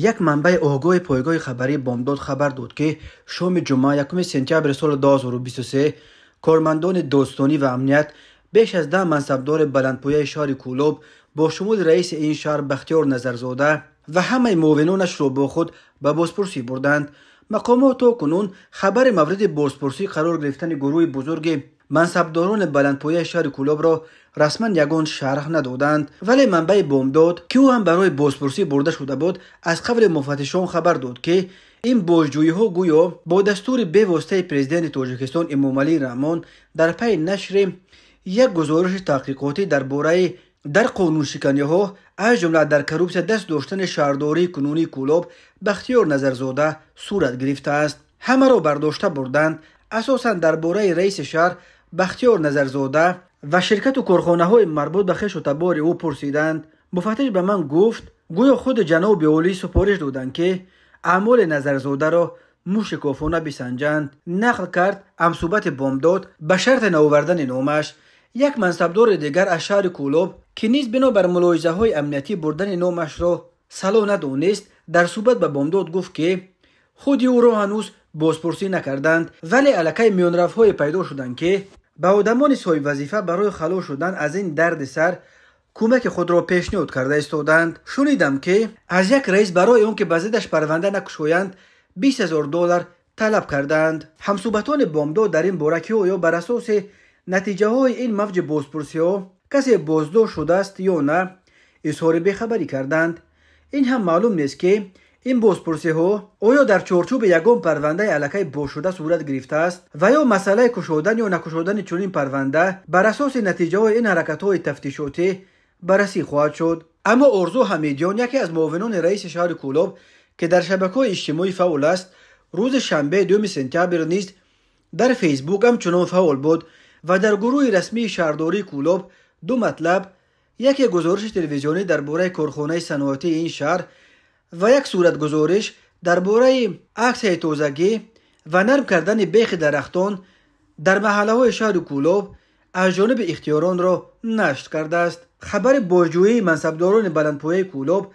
یک منبع آگاه پایگاه خبری بامداد خبر داد که شام جمعه یکم سپتامبر سال 2023 کارمندان دوستانی و امنیت بیش از ده منصبدار بلندپایه شهر کولوب با شمول رئیس این شهر بختیار نظرزاده و همه معاونانش رو با خود به بازپرسی بردند مقامات تا کنون خبر مورد بازپرسی قرار گرفتن گروه بزرگ мансабдорони баландпояи шаҳри кӯлобро расман ягон шарҳ надоданд вале манбаи бомдод ки ӯ ҳам барои бозпурсӣ бурда шуда буд аз қабли муфаттишон хабар дод ки ин бозҷӯиҳо гӯё бо дастури бевоситаи президенти тоҷикистон эмомалӣ раҳмон дар пайи нашри як гузориши таҳқиқотӣ дар бораи дар қонуншиканиҳо аз ҷумла дар коррупсия даст доштани шаҳрдории кунунии кӯлоб бахтиёр назарзода сурат гирифтааст ҳамаро бардошта бурданд асосан дар бораи раиси шаҳр بختیار نظرزاده و شرکت و کارخانه های مربوط به خش و تبار او پرسیدند مفتش به من گفت گویا خود جناب اولی سپارش دادند که اعمال نظرزاده را موش کافونه بسنجند نقل کرد امصوبت بمداد به شرط نووردن نامش یک منصبدار دیگر از شهر کولوب که نیز بنا بر ملاحظه های امنیتی بردن نامش را سلا ندانست در صوبت به بامداد گفت که خودی او را هنوز بازپرسی نکردند ولی علکه میانرف های پیدا شدند که به آدمان سای وظیفه برای خلاص شدن از این درد سر کمک خود را پیشنیاد کرده استودند شنیدم که از یک رئیس برای اون که بزیدش پرونده نکشویند 20 هزار دلار طلب کردند همصوبتان بامدو در این بارکی ها یا بر اساس نتیجه های این موج بازپرسی ها کسی بازدو شده است یا نه اظهار بخبری کردند این هم معلوم نیست که این بوسپرسی ها او یا در چرچوب یکم پرونده علاقه بو صورت گرفته است و یا مسئله کشودن یا نکشودن چنین پرونده بر اساس نتایج این حرکت های تفتیشاتی بررسی خواهد شد اما ارزو حمیدیان یکی از معاونان رئیس شهر کولوب که در شبکه اجتماعی فعال است روز شنبه 2 سپتامبر نیست در فیسبوک هم چنان فعال بود و در گروه رسمی شهرداری کولوب دو مطلب یکی گزارش تلویزیونی درباره کارخانه صنعتی این شهر و یک صورت گزارش در باره عکس توزگی و نرم کردن بیخ درختان در محله های شهر کولوب از جانب اختیاران را نشت کرده است. خبر باجوی منصبداران بلندپایه کولوب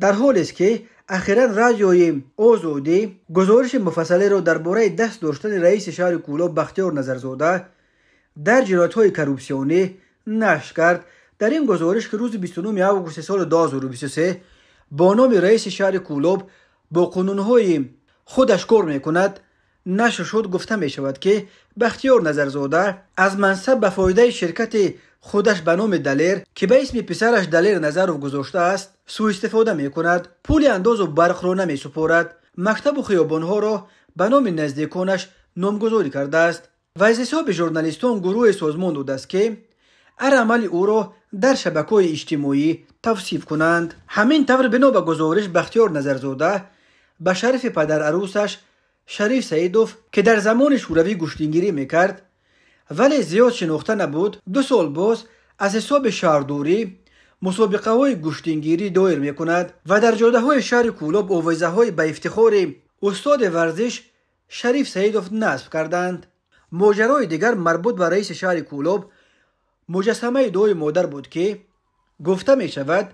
در حال است که اخیرا رادیوی اوزودی گزارش مفصله را درباره دست داشتن رئیس شهر کولوب بختیار نظرزاده در جرات های کروپسیونی نشت کرد در این گزارش که روز 29 اوگوست سال 2023 бо номи раиси шаҳри кӯлоб бо қонунҳои худаш кор мекунад нашр шуд гуфта мешавад ки бахтиёр назарзода аз мансаб ба фоидаи ширкати худаш ба номи далер ки ба исми писараш далер назаров гузоштааст сӯистифода мекунад пули андозу барқро месупорад мактабу хиёбонҳоро ба номи наздиконаш номгузорӣ кардааст ва аз ҳисоби журналистон гурӯҳе созмон додааст ки ҳар амали ӯро در شبکه اجتماعی توصیف کنند همین طور بنا به گزارش بختیار نظرزاده به شرف پدر عروسش شریف سعیدوف که در زمان شوروی گوشتینگیری میکرد ولی زیاد شناخته نبود دو سال باز از حساب شهردوری مسابقه های گوشتینگیری دایر میکند و در جاده های شهر کولوب اوویزه های به افتخار استاد ورزش شریف سعیدوف نصب کردند ماجرای دیگر مربوط به رئیس شهر کولوب муҷассамаи дуои модар буд ки гуфта мешавад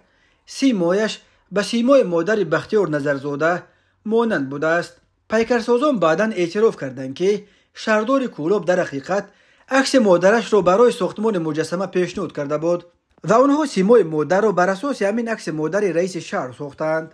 симояш ба симои модари бахтиёр назарзода монанд будааст пайкарсозон баъдан эътироф карданд ки шардори кӯлоб дар ҳақиқат акси модарашро барои сохтмони муҷассама пешниҳод карда буд ва онҳо симои модарро бар асоси ҳамин акси модари раиси шаҳр сохтанд